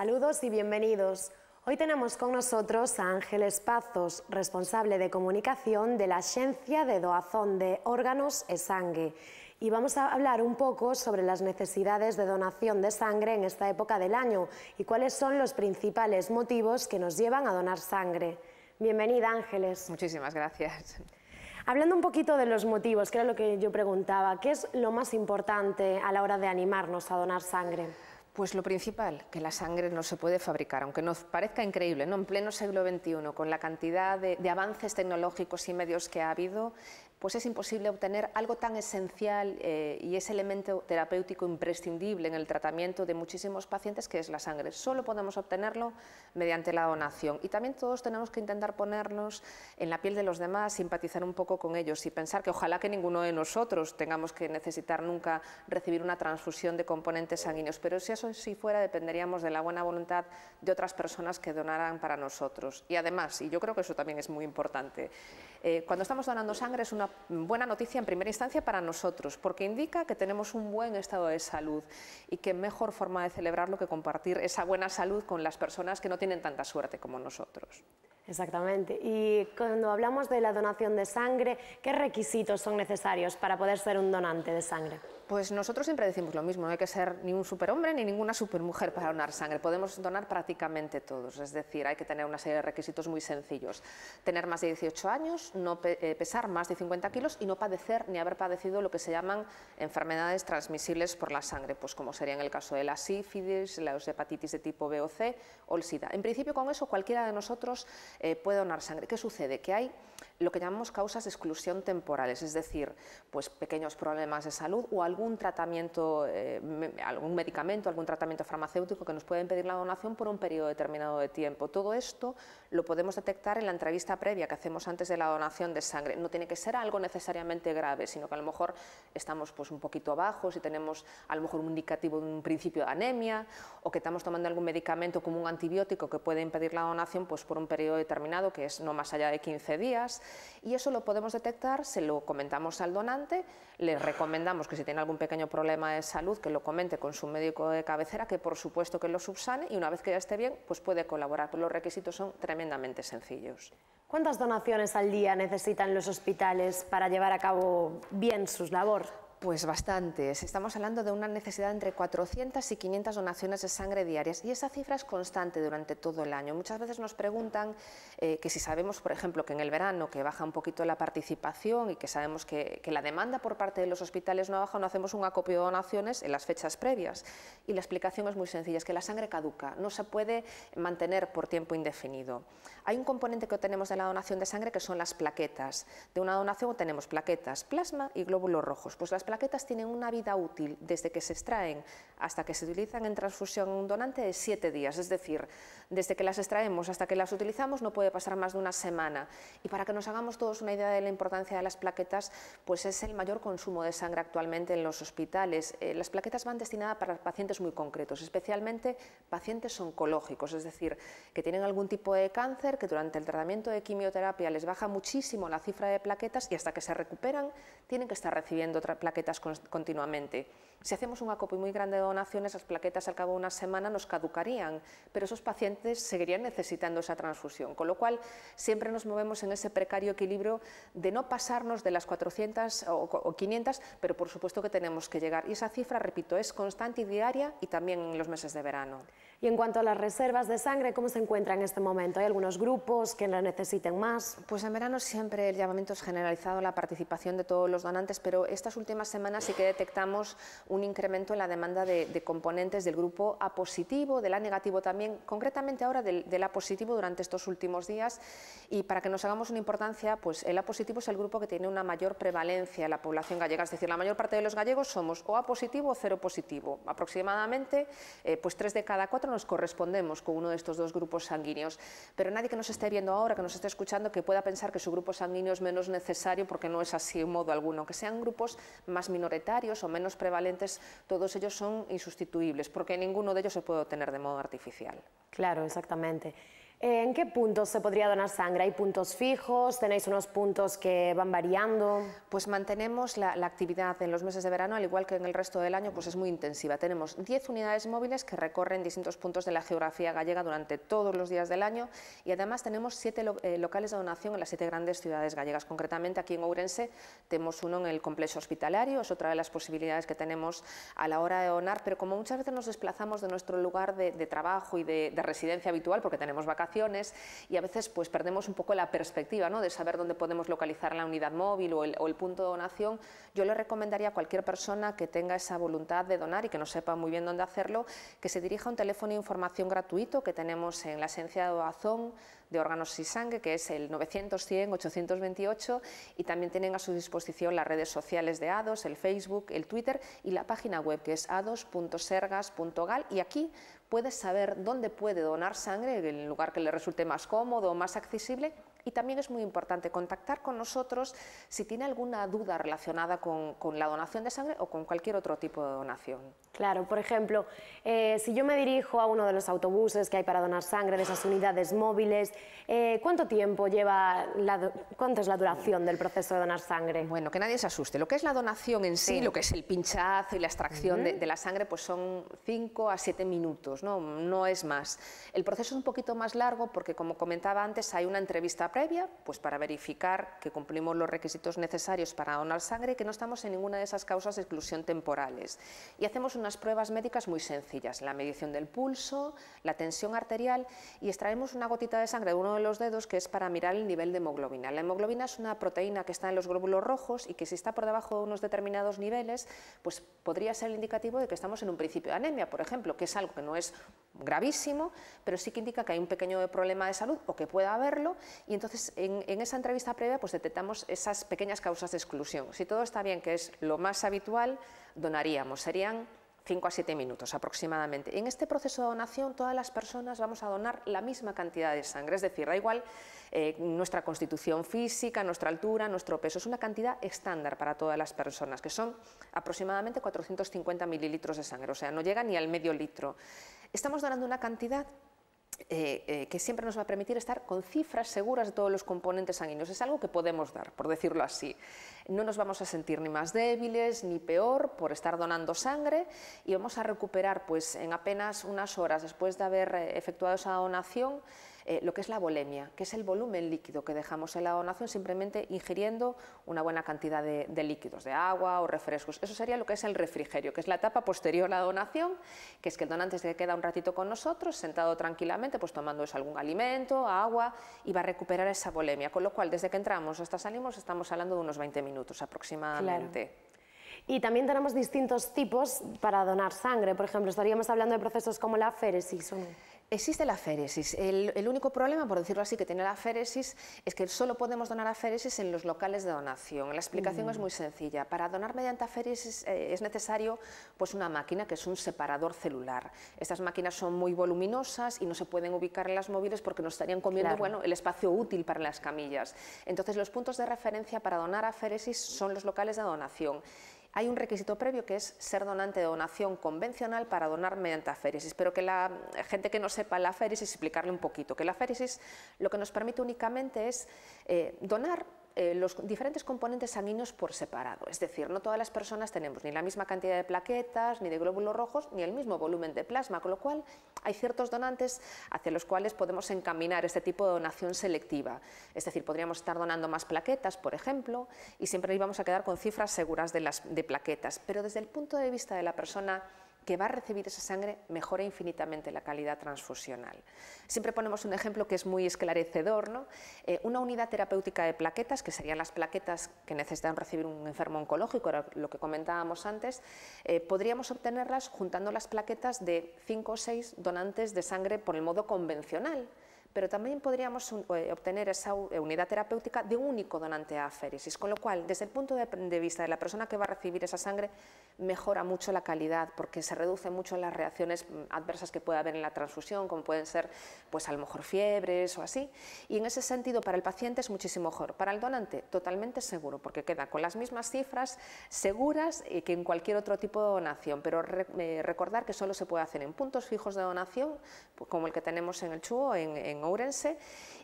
Saludos y bienvenidos. Hoy tenemos con nosotros a Ángeles Pazos, responsable de comunicación de la Agencia de Doazón de Órganos e Sangre. Y vamos a hablar un poco sobre las necesidades de donación de sangre en esta época del año y cuáles son los principales motivos que nos llevan a donar sangre. Bienvenida, Ángeles. Muchísimas gracias. Hablando un poquito de los motivos, que era lo que yo preguntaba, ¿qué es lo más importante a la hora de animarnos a donar sangre? Pues lo principal, que la sangre no se puede fabricar, aunque nos parezca increíble, ¿no? en pleno siglo XXI, con la cantidad de, de avances tecnológicos y medios que ha habido, pues es imposible obtener algo tan esencial eh, y ese elemento terapéutico imprescindible en el tratamiento de muchísimos pacientes que es la sangre. Solo podemos obtenerlo mediante la donación. Y también todos tenemos que intentar ponernos en la piel de los demás, simpatizar un poco con ellos y pensar que ojalá que ninguno de nosotros tengamos que necesitar nunca recibir una transfusión de componentes sanguíneos. Pero si eso sí fuera, dependeríamos de la buena voluntad de otras personas que donaran para nosotros. Y además, y yo creo que eso también es muy importante, eh, cuando estamos donando sangre es una buena noticia en primera instancia para nosotros, porque indica que tenemos un buen estado de salud y que mejor forma de celebrarlo que compartir esa buena salud con las personas que no tienen tanta suerte como nosotros. Exactamente. Y cuando hablamos de la donación de sangre, ¿qué requisitos son necesarios para poder ser un donante de sangre? Pues nosotros siempre decimos lo mismo, no hay que ser ni un superhombre ni ninguna supermujer para donar sangre, podemos donar prácticamente todos, es decir, hay que tener una serie de requisitos muy sencillos, tener más de 18 años, no eh, pesar más de 50 kilos y no padecer ni haber padecido lo que se llaman enfermedades transmisibles por la sangre, pues como sería en el caso de la sífilis, la hepatitis de tipo B o C o el SIDA. En principio con eso cualquiera de nosotros eh, puede donar sangre. ¿Qué sucede? Que hay lo que llamamos causas de exclusión temporales, es decir, pues pequeños problemas de salud o algún tratamiento, eh, algún medicamento, algún tratamiento farmacéutico que nos puede impedir la donación por un periodo determinado de tiempo. Todo esto lo podemos detectar en la entrevista previa que hacemos antes de la donación de sangre. No tiene que ser algo necesariamente grave, sino que a lo mejor estamos pues un poquito abajo, si tenemos a lo mejor un indicativo de un principio de anemia o que estamos tomando algún medicamento como un antibiótico que puede impedir la donación pues por un periodo determinado que es no más allá de 15 días y eso lo podemos detectar, se lo comentamos al donante, le recomendamos que si tiene algún pequeño problema de salud que lo comente con su médico de cabecera, que por supuesto que lo subsane y una vez que ya esté bien, pues puede colaborar, los requisitos son tremendamente sencillos. ¿Cuántas donaciones al día necesitan los hospitales para llevar a cabo bien sus labores? Pues bastante, Estamos hablando de una necesidad entre 400 y 500 donaciones de sangre diarias y esa cifra es constante durante todo el año. Muchas veces nos preguntan eh, que si sabemos, por ejemplo, que en el verano que baja un poquito la participación y que sabemos que, la demanda por parte de los hospitales no baja, no hacemos un acopio de donaciones en las fechas previas. Y la explicación es muy sencilla, es que la sangre caduca, no se puede mantener por tiempo indefinido. Hay un componente que tenemos de la donación de sangre que son las plaquetas. De una donación tenemos plaquetas, plasma y glóbulos rojos. Pues plaquetas tienen una vida útil desde que se extraen hasta que se utilizan en transfusión un donante de siete días, es decir, desde que las extraemos hasta que las utilizamos no puede pasar más de una semana. Y para que nos hagamos todos una idea de la importancia de las plaquetas, pues es el mayor consumo de sangre actualmente en los hospitales. Eh, las plaquetas van destinadas para pacientes muy concretos, especialmente pacientes oncológicos, es decir, que tienen algún tipo de cáncer, que durante el tratamiento de quimioterapia les baja muchísimo la cifra de plaquetas y hasta que se recuperan tienen que estar recibiendo otra continuamente si hacemos un acopio muy grande de donaciones, las plaquetas al cabo de una semana nos caducarían, pero esos pacientes seguirían necesitando esa transfusión, con lo cual siempre nos movemos en ese precario equilibrio de no pasarnos de las 400 o 500, pero por supuesto que tenemos que llegar. Y esa cifra, repito, es constante y diaria y también en los meses de verano. Y en cuanto a las reservas de sangre, ¿cómo se encuentra en este momento? ¿Hay algunos grupos que no necesiten más? Pues en verano siempre el llamamiento es generalizado, la participación de todos los donantes, pero estas últimas semanas sí que detectamos un incremento en la demanda de, componentes del grupo A positivo, del A negativo también, concretamente ahora del, A positivo durante estos últimos días. Y para que nos hagamos una importancia, pues el A positivo es el grupo que tiene una mayor prevalencia en la población gallega, es decir, la mayor parte de los gallegos somos o A positivo o cero positivo. Aproximadamente, eh, pues tres de cada cuatro nos correspondemos con uno de estos dos grupos sanguíneos. Pero nadie que nos esté viendo ahora, que nos esté escuchando, que pueda pensar que su grupo sanguíneo es menos necesario porque no es así en modo alguno, que sean grupos más minoritarios o menos prevalentes todos ellos son insustituibles, porque ninguno de ellos se puede obtener de modo artificial. Claro, exactamente. ¿En qué puntos se podría donar sangre? ¿Hay puntos fijos? ¿Tenéis unos puntos que van variando? Pues mantenemos la, actividad en los meses de verano, al igual que en el resto del año, pues es muy intensiva. Tenemos 10 unidades móviles que recorren distintos puntos de la geografía gallega durante todos los días del año y además tenemos 7 eh, locales de donación en las 7 grandes ciudades gallegas. Concretamente aquí en Ourense tenemos uno en el complejo hospitalario, es otra de las posibilidades que tenemos a la hora de donar, pero como muchas veces nos desplazamos de nuestro lugar de, trabajo y de, de residencia habitual, porque tenemos vacaciones, y a veces pues perdemos un poco la perspectiva ¿no? de saber dónde podemos localizar la unidad móvil o el, punto de donación. Yo le recomendaría a cualquier persona que tenga esa voluntad de donar y que no sepa muy bien dónde hacerlo, que se dirija a un teléfono de información gratuito que tenemos en la esencia de Oazón de órganos y sangre, que es el 900-100-828, y también tienen a su disposición las redes sociales de ADOS, el Facebook, el Twitter y la página web que es ados.sergas.gal. Y aquí puedes saber dónde puede donar sangre, en el lugar que le resulte más cómodo, más accesible y también es muy importante contactar con nosotros si tiene alguna duda relacionada con, la donación de sangre o con cualquier otro tipo de donación. Claro, por ejemplo, eh, si yo me dirijo a uno de los autobuses que hay para donar sangre, de esas unidades móviles, eh, ¿cuánto tiempo lleva, la, cuánto es la duración del proceso de donar sangre? Bueno, que nadie se asuste. Lo que es la donación en sí, lo que es el pinchazo y la extracción de, la sangre, pues son 5 a 7 minutos, ¿no? no es más. El proceso es un poquito más largo porque, como comentaba antes, hay una entrevista previa, pues para verificar que cumplimos los requisitos necesarios para donar sangre y que no estamos en ninguna de esas causas de exclusión temporales. Y hacemos unas pruebas médicas muy sencillas, la medición del pulso, la tensión arterial y extraemos una gotita de sangre de uno de los dedos que es para mirar el nivel de hemoglobina. La hemoglobina es una proteína que está en los glóbulos rojos y que si está por debajo de unos determinados niveles, pues podría ser el indicativo de que estamos en un principio de anemia, por ejemplo, que es algo que no es gravísimo, pero sí que indica que hay un pequeño problema de salud o que pueda haberlo y entonces, en, esa entrevista previa, pues detectamos esas pequeñas causas de exclusión. Si todo está bien, que es lo más habitual, donaríamos. Serían 5 a 7 minutos aproximadamente. En este proceso de donación todas las personas vamos a donar la misma cantidad de sangre, es decir, da igual eh, nuestra constitución física, nuestra altura, nuestro peso, es una cantidad estándar para todas las personas, que son aproximadamente 450 mililitros de sangre, o sea, no llega ni al medio litro. Estamos donando una cantidad eh, eh, que siempre nos va a permitir estar con cifras seguras de todos los componentes sanguíneos. Es algo que podemos dar, por decirlo así. No nos vamos a sentir ni más débiles ni peor por estar donando sangre y vamos a recuperar pues, en apenas unas horas después de haber eh, efectuado esa donación eh, lo que es la bolemia, que es el volumen líquido que dejamos en la donación simplemente ingiriendo una buena cantidad de, líquidos, de agua o refrescos. Eso sería lo que es el refrigerio, que es la etapa posterior a la donación, que es que el donante se queda un ratito con nosotros, sentado tranquilamente, pues tomando algún alimento, agua, y va a recuperar esa bolemia. Con lo cual, desde que entramos hasta salimos, estamos hablando de unos 20 minutos aproximadamente. Y también tenemos distintos tipos para donar sangre. Por ejemplo, estaríamos hablando de procesos como la féresis. Existe la féresis. El, único problema, por decirlo así, que tiene la féresis es que solo podemos donar aféresis en los locales de donación. La explicación es mm. muy sencilla. Para donar mediante aféresis eh, es necesario pues, una máquina que es un separador celular. Estas máquinas son muy voluminosas y no se pueden ubicar en las móviles porque nos estarían comiendo bueno, el espacio útil para las camillas. Entonces, los puntos de referencia para donar aféresis son los locales de donación hay un requisito previo que es ser donante de donación convencional para donar mediante aféresis, pero que la gente que no sepa la aféresis explicarle un poquito, que la aféresis lo que nos permite únicamente es eh, donar eh, los diferentes componentes sanguíneos por separado. Es decir, no todas las personas tenemos ni la misma cantidad de plaquetas, ni de glóbulos rojos, ni el mismo volumen de plasma, con lo cual hay ciertos donantes hacia los cuales podemos encaminar este tipo de donación selectiva. Es decir, podríamos estar donando más plaquetas, por ejemplo, y siempre íbamos a quedar con cifras seguras de, las, de plaquetas. Pero desde el punto de vista de la persona que va a recibir esa sangre mejora infinitamente la calidad transfusional. Siempre ponemos un ejemplo que es muy esclarecedor. Eh, una unidad terapéutica de plaquetas, que serían las plaquetas que necesitan recibir un enfermo oncológico, lo que comentábamos antes, eh, podríamos obtenerlas juntando las plaquetas de 5 o 6 donantes de sangre por el modo convencional pero también podríamos eh, obtener esa eh, unidad terapéutica de un único donante a aféresis, con lo cual, desde el punto de, vista de la persona que va a recibir esa sangre, mejora mucho la calidad, porque se reducen mucho las reacciones mm, adversas que puede haber en la transfusión, como pueden ser, pues a lo mejor fiebres o así, y en ese sentido para el paciente es muchísimo mejor. Para el donante, totalmente seguro, porque queda con las mismas cifras seguras eh, que en cualquier otro tipo de donación, pero recordar que solo se puede hacer en puntos fijos de donación, pues, como el que tenemos en el CHUO, en Ourense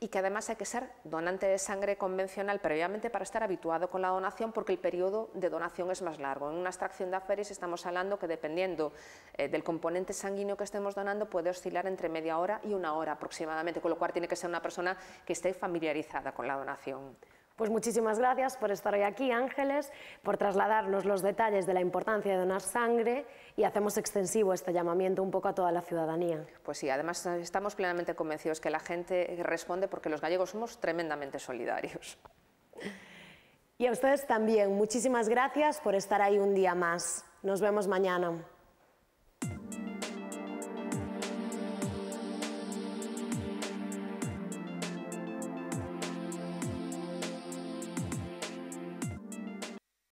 y que además hay que ser donante de sangre convencional previamente para estar habituado con la donación porque el periodo de donación es más largo. En una extracción de aferis estamos hablando que dependiendo eh, del componente sanguíneo que estemos donando puede oscilar entre media hora y una hora aproximadamente, con lo cual tiene que ser una persona que esté familiarizada con la donación. Pues muchísimas gracias por estar hoy aquí, Ángeles, por trasladarnos los detalles de la importancia de donar sangre y hacemos extensivo este llamamiento un poco a toda la ciudadanía. Pues sí, además estamos plenamente convencidos que la gente responde porque los gallegos somos tremendamente solidarios. Y a ustedes también, muchísimas gracias por estar ahí un día más. Nos vemos mañana.